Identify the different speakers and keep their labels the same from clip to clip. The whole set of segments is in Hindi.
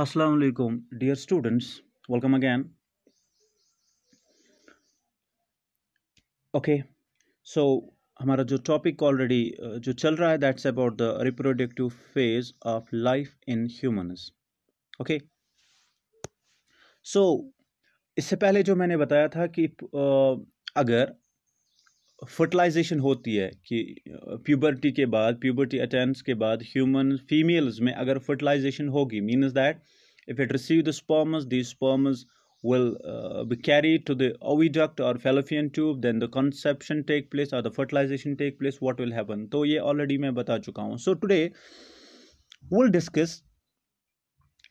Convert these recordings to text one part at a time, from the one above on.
Speaker 1: Assalamu alaikum dear students welcome again okay so हमारा जो टॉपिक ऑलरेडी जो चल रहा है that's about the reproductive phase of life in hum okay so इससे पहले जो मैंने बताया था कि uh, अगर फर्टिलाइजेशन होती है कि प्यूबर्टी के बाद प्यूबर्टी अटेंड्स के बाद ह्यूमन फीमेल्स में अगर फर्टिलाइजेशन होगी means that if it receive the sperms the sperms will be carry to the oviduct और fallopian tube then the conception take place और the fertilization take place what will happen तो ये ऑलरेडी मैं बता चुका हूँ so today will discuss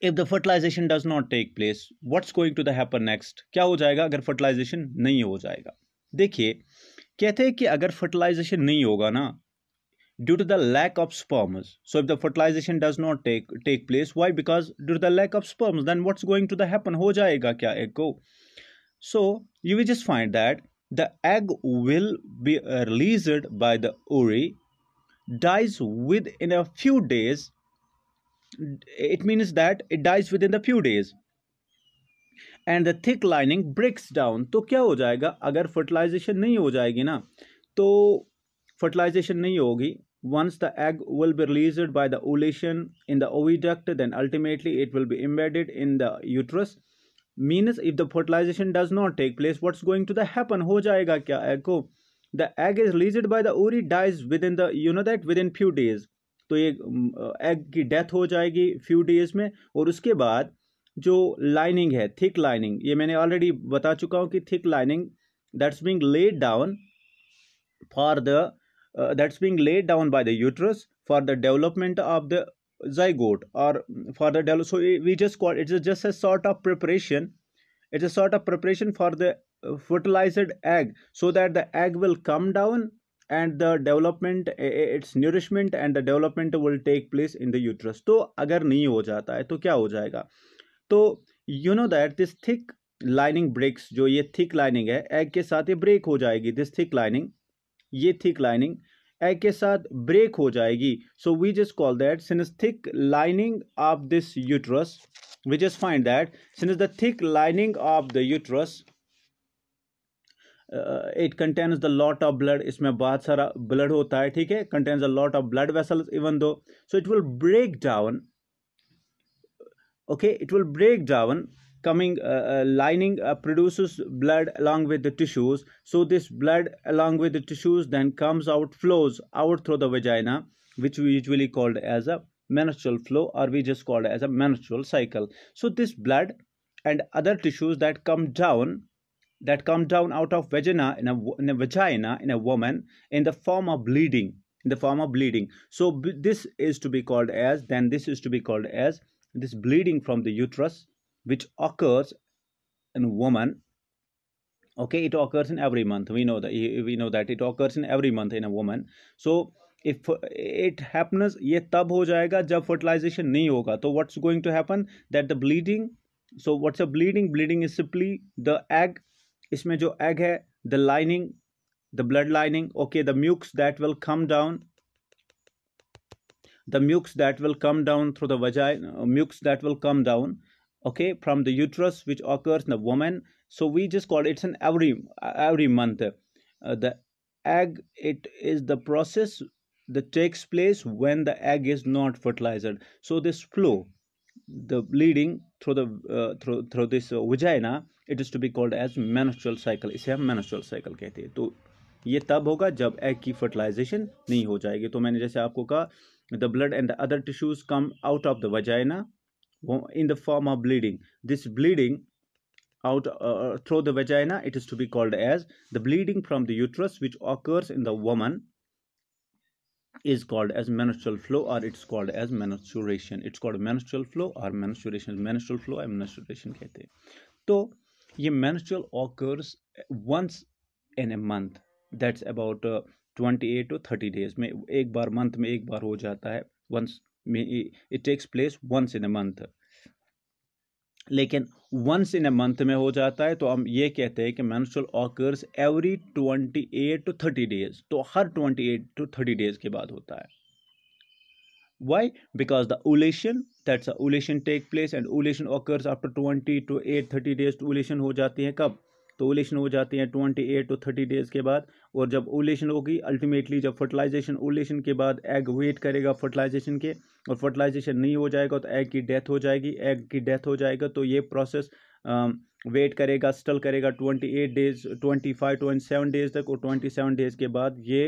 Speaker 1: if the fertilization does not take place what's going to the happen next क्या हो जाएगा अगर फर्टिलाइजेशन नहीं हो जाएगा देखिए कहते हैं कि अगर फर्टिलाइजेशन नहीं होगा ना due to the lack of sperms so if the fertilization does not take take place why because due to the lack of sperms then what's going to the happen हो जाएगा क्या एग को so you we just find that the egg will be released by the ovary dies with in a few days it means that it dies with in the few days and the thick lining breaks down तो क्या हो जाएगा अगर फर्टिलाइजेशन नहीं हो जाएगी ना तो फर्टिलाइजेशन नहीं होगी once the egg will be release by the ovulation in the oviduct then ultimately it will be embedded in the uterus means if the fertilization does not take place what's going to the happen हो जाएगा क्या एग को the egg is release by the ovary dies with in the you know that with in few days तो ये एग mm, uh, की डेथ हो जाएगी फ्यू डेज में और उसके बाद जो लाइनिंग है थिक लाइनिंग ये मैंने ऑलरेडी बता चुका हूँ कि thick lining that's being laid down for the that's being laid down by the uterus for the development of the zygote और for the develop so we just call it's just a sort of preparation it's a sort of preparation for the fertilized egg so that the egg will come down and the development it's nourishment and the development will take place in the uterus तो अगर नहीं हो जाता है तो क्या हो जाएगा तो you know that this thick lining breaks जो ये थिक लाइनिंग है एग के साथ ये ब्रेक हो जाएगी दिस थिक लाइनिंग ये थिक लाइनिंग एग के साथ ब्रेक हो जाएगी so we just call that since thick lining of this uterus we just find that since the thick lining of the uterus it contains the lot of blood इसमें बहुत सारा ब्लड होता है ठीक है contains the lot of blood vessels even though so it will break down okay it will break down coming uh, uh lining uh, produces blood along with the tissues so this blood along with the tissues then comes out flows out through the vagina which we usually called as a menstrual flow or we just called as a menstrual cycle so this blood and other tissues that come down that come down out of vagina in a, in a vagina in a woman in the form of bleeding in the form of bleeding so this is to be called as then this is to be called as this bleeding from the uterus which occurs in woman okay it occurs in every month we know that we know that it occurs in every month in a woman so if it happens ये तब हो जाएगा जब fertilization नहीं होगा तो what's going to happen that the bleeding so what's a bleeding bleeding is simply the egg इसमें जो egg है the lining the blood lining okay the mucus that will come down the mucus that will come down through the vagina mucus that will come down okay from the uterus which occurs in the woman so we just call it, it's an every every month uh, the egg it is the process that takes place when the egg is not fertilized so this flow the bleeding through the uh, through through this uh, vagina it is to be called as menstrual cycle इसे हम menstrual cycle कहते हैं तो ये तब होगा जब egg की fertilization नहीं हो जाएगी तो मैंने जैसे आपको कहा the blood and the other tissues come out of the vagina in the form of bleeding this bleeding out uh, uh, through the vagina it is to be called as the bleeding from the uterus which occurs in the woman is called as menstrual flow or it's called as menstruation it's called menstrual flow or menstruation menstrual flow and menstruation kehte so ye menstrual occurs once in a month that's about uh, twenty eight to thirty days में एक बार मंथ में एक बार हो जाता है वंस में it takes place once in a month लेकिन वंस इन अ मंथ में हो जाता है तो हम ये कहते हैं कि menstrual occurs every twenty eight to thirty days तो हर twenty eight to thirty days के बाद होता है why because the ovulation that's a ovulation take place and ovulation occurs after 20 to 8 30 days ovulation हो जाती है कब तो ओलेशन हो जाती है twenty eight to thirty days के बाद और जब ओलेशन होगी अल्टीमेटली जब फर्टिलाइजेशन ओलेशन के बाद एग वेट करेगा फर्टिलाइजेशन के और फर्टिलाइजेशन नहीं हो जाएगा तो एग की डेथ हो जाएगी एग की डेथ हो जाएगा तो ये प्रोसेस वेट um, करेगा स्टल करेगा twenty eight days twenty five twenty seven days तक और ट्वेंटी सेवन डेज के बाद ये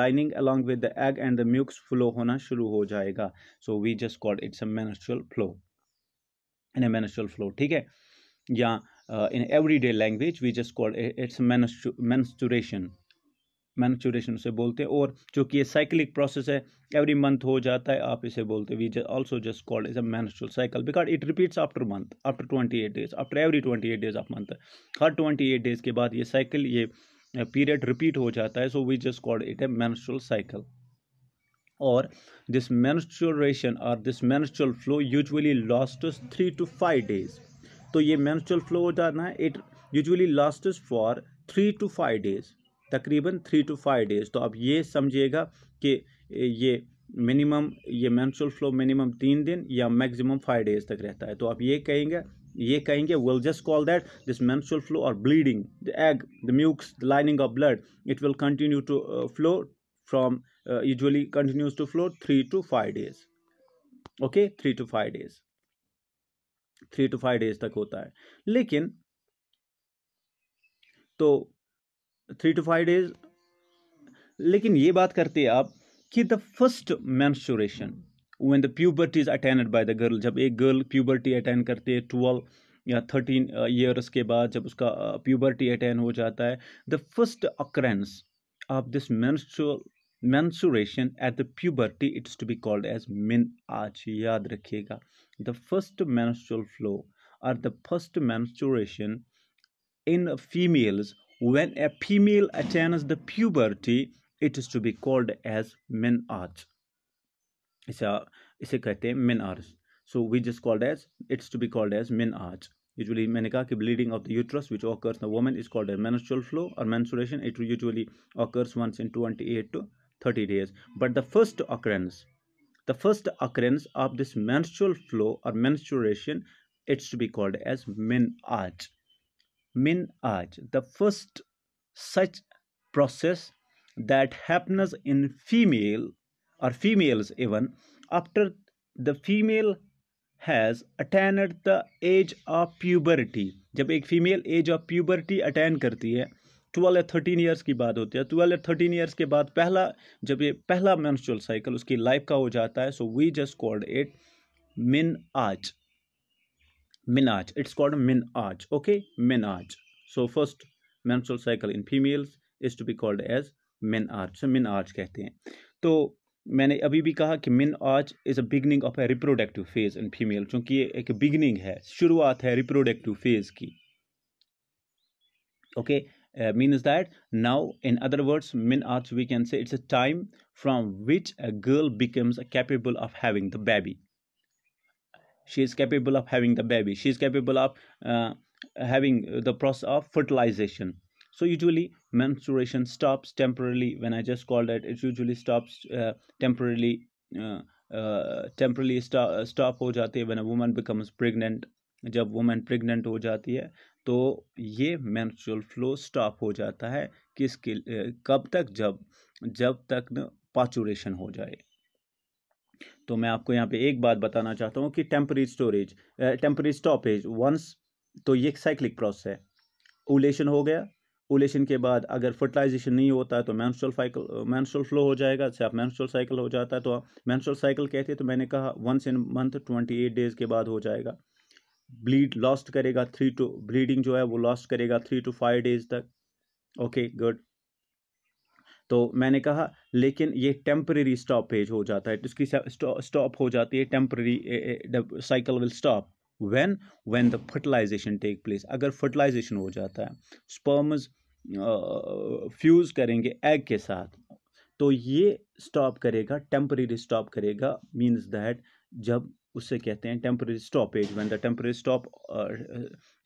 Speaker 1: lining along with the egg and the mucus flow होना शुरू हो जाएगा so we just called it's a menstrual flow in a menstrual flow ठीक है या uh, in everyday language we just call it, it's menstruation मैनुचुरेशन उसे बोलते हैं और जो कि ये साइकिलिक प्रोसेस है एवरी मंथ हो जाता है आप इसे बोलते हैं we also just called is a menstrual cycle because it repeats after month after twenty eight days after every twenty eight days of month हर ट्वेंटी एट डेज के बाद ये साइकिल ये पीरियड रिपीट हो जाता है so we just called it a menstrual cycle और दिस मैनुचुरेशन और this menstrual flow usually lost three to five days तो ये मेंस्ट्रुअल फ्लो हो जाना है it usually last for three to five days तकरीबन थ्री टू फाइव डेज तो आप ये समझिएगा कि ये मिनिमम ये मेंस्ट्रुअल फ्लो मिनिमम तीन दिन या मैक्सिमम फाइव डेज तक रहता है तो आप ये कहेंगे ये कहेंगे will just call that this menstrual flow और bleeding the egg the mucus the lining of blood it will continue to flow from usually continues to flow three to five days okay three to five days three to five days तक होता है लेकिन तो थ्री टू फाइव डेज लेकिन ये बात करते हैं आप कि the first menstruation when the puberty is attended by the girl जब एक गर्ल प्यूबर्टी अटेंड करती है ट्वेल्व या थर्टीन ईयर्स uh, के बाद जब उसका प्यूबर्टी uh, अटेंड हो जाता है the first occurrence of this मैं Menstruation at the puberty it's to be called as min yaad rakhiyega the first menstrual flow or the first menstruation in females when a female attains the puberty it is to be called as min age इसे कहते हैं menarche so we just called as it's to be called as menarche usually मैंने कहा कि bleeding of the uterus which occurs the women is called as menstrual flow और usually it once occurs once in twenty eight to 30 days but the first occurrence the first occurrence of this menstrual flow or menstruation it's to be called as menage menage the first such process that happens in female or females even after the female has attained the age of puberty जब एक female age of puberty attain करती है ट्वेल्व या थर्टीन ईयर्स की बात होती है ट्वेल्व या थर्टीन ईयर्स के बाद पहला जब ये पहला मैंसुअल साइकिल उसकी लाइफ का हो जाता है so we just called it menarche मिन आज इट्स कॉल्ड मिन आज okay menarche so first menstrual cycle in females is to be called as menarche सो मिन आज कहते हैं तो मैंने अभी भी कहा कि menarche is a beginning of a reproductive phase in female चूंकि ये एक बिगनिंग है शुरुआत है रिप्रोडक्टिव फेज़ की okay okay? uh, means that now in other words min arts we can say it's a time from which a girl becomes capable of having the baby she is capable of having the baby she is capable of uh, having the process of fertilization so usually menstruation stops temporarily when i just called it it usually stops uh, temporarily uh, uh, temporarily stop, stop ho jati when a woman becomes pregnant जब वुमेन प्रेग्नेंट हो जाती है तो ये मैंचुअल फ्लो स्टॉप हो जाता है किसके कब तक जब जब तक न पाचुरेशन हो जाए तो मैं आपको यहाँ पे एक बात बताना चाहता हूँ कि temporary storage temporary stoppage once तो ये साइक्लिक प्रोसेस है ओलेशन हो गया ओलेशन के बाद अगर फर्टिलाइजेशन नहीं होता तो मैंसुअल साइकिल मैंसुअल फ्लो हो जाएगा जैसे आप मैंसुअल साइकिल हो जाता है तो मैंसुअल साइकिल कहते हैं तो मैंने कहा once in month twenty eight days के बाद हो जाएगा ब्लीड लॉस्ट करेगा थ्री टू ब्लीडिंग जो है वो लॉस्ट करेगा थ्री टू फाइव डेज तक ओके गुड तो मैंने कहा लेकिन ये टेम्प्रेरी स्टॉपेज हो जाता है इसकी स्टॉप हो जाती है temporary cycle will stop when when the fertilization take place अगर फर्टिलाइजेशन हो जाता है स्पर्म्स फ्यूज़ करेंगे एग के साथ तो ये स्टॉप करेगा टेम्प्रेरी स्टॉप करेगा मीन्स दैट जब उसे कहते हैं temporary stoppage when the temporary stop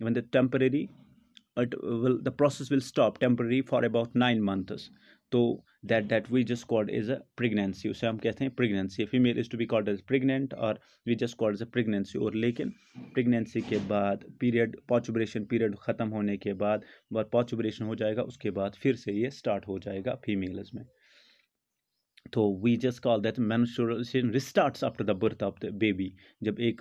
Speaker 1: when the temporary the process will stop temporary for about nine months तो that that we just called is a pregnancy उसे हम कहते हैं pregnancy female is to be called as pregnant और we just called is a pregnancy और लेकिन प्रेगनेंसी के बाद पीरियड पॉचुब्रेशन पीरियड ख़त्म होने के बाद पॉचुब्रेशन हो जाएगा उसके बाद फिर से ये स्टार्ट हो जाएगा फीमेल्स में तो we just call that menstruation restart after the birth of the baby जब एक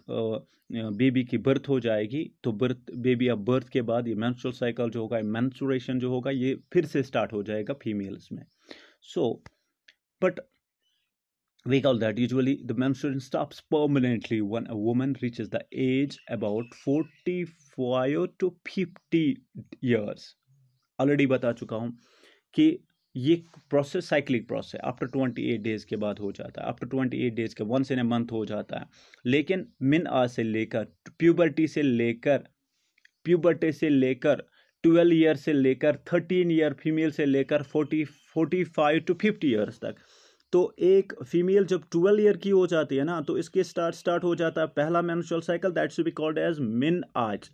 Speaker 1: बेबी की बर्थ हो जाएगी तो बर्थ बेबी अब बर्थ के बाद ये मैंस्ट्रल साइकिल जो होगा मैंस्ट्रेशन जो होगा ये फिर से स्टार्ट हो जाएगा फीमेल्स में so but we call that that the the menstruation stops when a a woman the age about forty five to fifty years already बता चुका हूँ कि ये process cyclic process after twenty eight days के बाद हो जाता है आफ्टर ट्वेंटी एट डेज़ के वंस इन ए मंथ हो जाता है लेकिन मिन आ से लेकर प्यूबर्टी से लेकर प्यूबर्टी से लेकर ट्वेल्व ईयर से लेकर थर्टीन ईयर फीमेल से लेकर forty forty five to fifty years तक तो एक फीमेल जब ट्वेल्व ईयर की हो जाती है ना तो इसके स्टार्ट स्टार्ट हो जाता है पहला menstrual cycle that should be called as menarche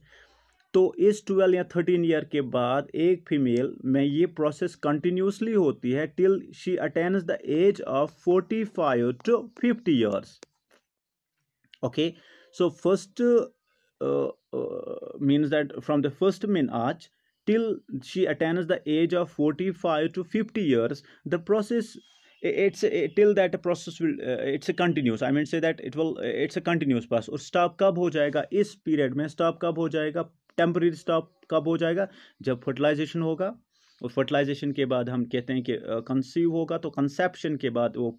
Speaker 1: तो इस ट्वेल्व या थर्टीन ईयर के बाद एक फीमेल में ये प्रोसेस कंटिन्यूसली होती है till she attends the age of forty five to fifty years okay so first means that from the first menarche till she attends the age of forty five to fifty years the process it's till that process will it's a continuous I mean say that it will it's a continuous pass और स्टॉप कब हो जाएगा इस पीरियड में स्टॉप कब हो जाएगा टेम्प्रेरी स्टॉप कब हो जाएगा जब फर्टिलाइजेशन होगा और फर्टिलाइजेशन के बाद हम कहते हैं कि कंसीव uh, होगा तो कंसेप्शन के बाद वो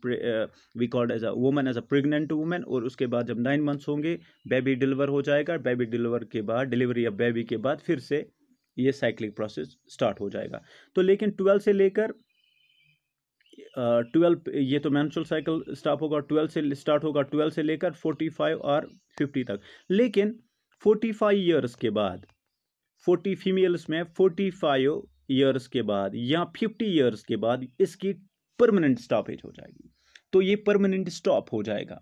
Speaker 1: we called as a women as a pregnant women और उसके बाद जब नाइन मंथ्स होंगे बेबी डिलीवर हो जाएगा बेबी डिलीवर के बाद डिलीवरी ऑफ बेबी के बाद फिर से ये साइक्लिक प्रोसेस स्टार्ट हो जाएगा तो लेकिन ट्वेल्व से लेकर ट्वेल्व ये तो मैंशल साइकिल स्टार्ट होगा ट्वेल्व से स्टार्ट होगा ट्वेल्व से लेकर फोर्टी फाइव और फिफ्टी तक लेकिन फोर्टी फाइव ईयर्स के बाद फोर्टी फीमेल्स में फोर्टी फाइव ईयर्स के बाद या फिफ्टी ईयर्स के बाद इसकी परमानेंट स्टॉपेज हो जाएगी तो ये परमानेंट स्टॉप हो जाएगा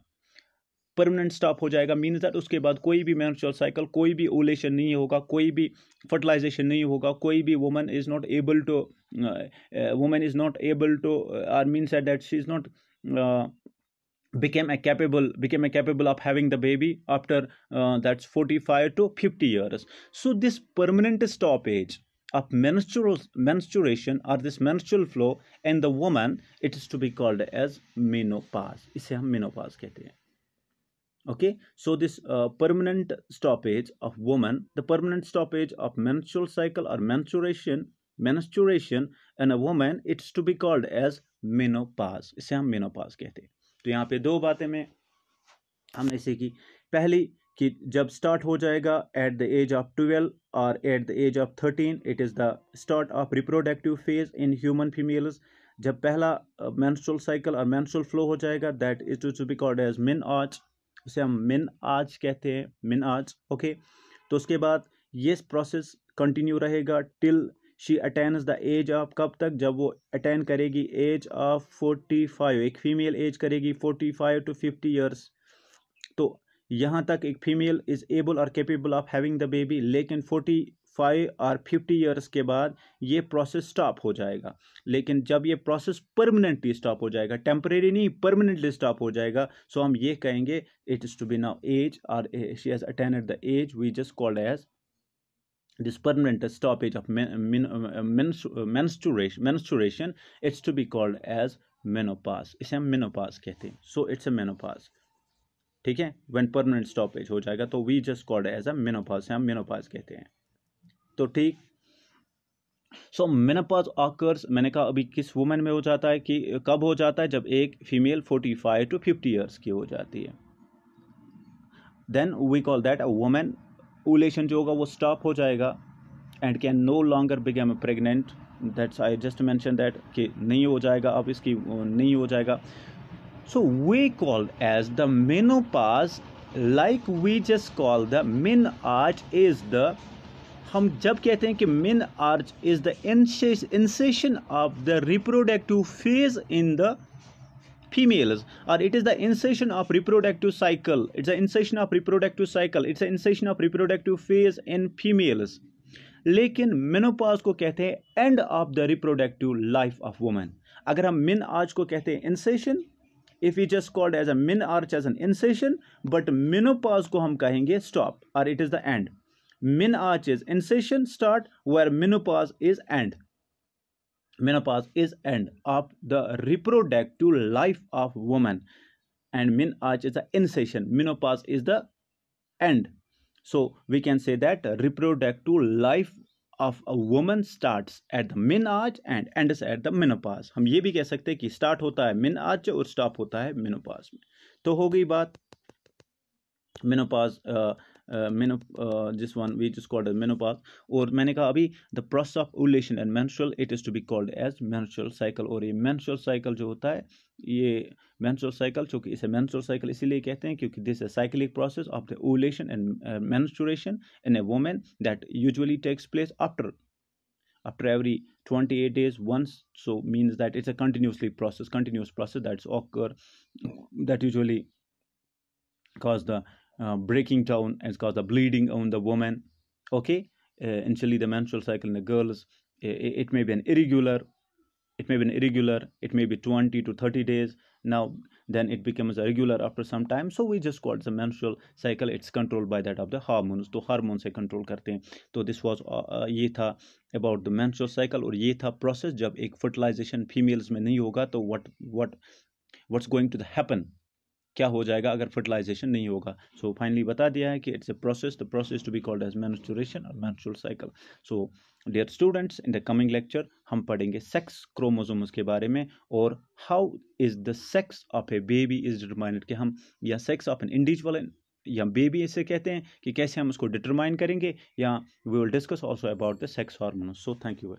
Speaker 1: परमानेंट स्टॉप हो जाएगा मीन दैट उसके बाद कोई भी मैनुअल साइकिल कोई भी ओलेशन नहीं होगा कोई भी फर्टिलाइजेशन नहीं होगा कोई भी woman is not able to woman is not able to are means that she is not became a capable became a capable of having the baby after uh, that's 45 to 50 years so this permanent stoppage of menstrual menstruation or this menstrual flow in the woman it is to be called as menopause इसे हम menopause कहते हैं okay so this uh, permanent stoppage of woman the permanent stoppage of menstrual cycle or menstruation menstruation in a woman it's to be called as menopause इसे हम menopause कहते हैं तो यहाँ पे दो बातें में हमने इसे की पहली कि जब स्टार्ट हो जाएगा at the age of twelve और at the age of thirteen it is the start of reproductive phase in human females जब पहला मैंसुरल साइकिल और मैंसुरल फ्लो हो जाएगा that is to be called as menarche उसे हम मिन आज कहते हैं मिन आज ओके तो उसके बाद ये प्रोसेस कंटिन्यू रहेगा till she attains the age of कब तक जब वो अटैन करेगी एज ऑफ फोर्टी फाइव एक फ़ीमेल एज करेगी forty five to fifty years तो यहाँ तक एक फ़ीमेल इज़ एबल और capable of having the baby लेकिन फोर्टी फाइव और फिफ्टी ईयर्स के बाद ये प्रोसेस स्टॉप हो जाएगा लेकिन जब ये प्रोसेस परमानेंटली स्टॉप हो जाएगा टेम्परेरी नहीं परमानेंटली स्टॉप हो जाएगा सो हम ये कहेंगे it is to be now as और she has attended the age we just called as this permanent stoppage of men, men, menstruation, menstruation it's to be called as menopause इसे हम menopause कहते हैं so it's a menopause ठीक है when permanent stoppage हो जाएगा तो we just called as a menopause हम menopause कहते हैं तो ठीक सो मेनोपॉज ऑकर्स मैंने कहा अभी किस वुमेन में हो जाता है कि कब हो जाता है जब एक female forty five to fifty years की हो जाती है then we call that a women ovulation जो होगा वो स्टॉप हो जाएगा and can no longer become pregnant that's I just mention that कि नहीं हो जाएगा अब इसकी नहीं हो जाएगा so we call as the menopause like we just call the menarche is the हम जब कहते हैं कि menarche is the inception of the reproductive phase in the females or it is the insertion of reproductive cycle it's the insertion of reproductive cycle it's the insertion of reproductive phase in females लेकिन मेनोपॉज को कहते हैं end of the reproductive life of women अगर हम मिन आज को कहते हैं inception if you just called as a menarche as an inception but menopause को हम कहेंगे स्टॉप और it is the end menarche is inception start where menopause is end menopause is end of the reproductive life of women and menarche is the inception menopause is the end so we can say that reproductive life of a woman start at the menarche and and at the menopause हम ये भी कह सकते हैं कि स्टार्ट होता है मिन आज और स्टॉप होता है मेनोपॉज में तो हो गई बात मेनोपॉज मेनो जिस one which is called as menopause और मैंने कहा अभी the process of ovulation and menstrual it is to be called as menstrual cycle और ये मैंशल साइकिल जो होता है ये मैंसुरल साइकिल चूंकि इसे मैंसुरल साइकिल इसीलिए कहते हैं क्योंकि this a cyclic process of the ovulation and menstruation in a women that usually takes place after after every 28 days once so means that it's a continuously process continuous process that's occur that usually cause the uh, breaking down and cause the bleeding on the woman okay uh, initially the menstrual cycle in the girls uh, it, it may be an irregular it may be an irregular it may be 20 to 30 days now then it becomes regular after some time so we just called the menstrual cycle it's controlled by that of the hormones तो hormones i control करते So this was was uh, uh, ये tha about the menstrual cycle. और ये था प्रोसेस जब एक फर्टिलाइजेशन फीमेल्स में नहीं होगा तो what what what's going to happen? क्या हो जाएगा अगर फर्टिलाइजेशन नहीं होगा सो फाइनली बता दिया है कि it's a process the process to be called as menstruation और menstrual cycle so dear students in the coming lecture हम पढ़ेंगे सेक्स क्रोमोजोम्स के बारे में और how is the sex of a baby is determined कि हम या सेक्स ऑफ एन इंडिविजुअल या बेबी इसे कहते हैं कि कैसे हम उसको डिटरमाइन करेंगे या we will discuss also about the sex hormone so thank you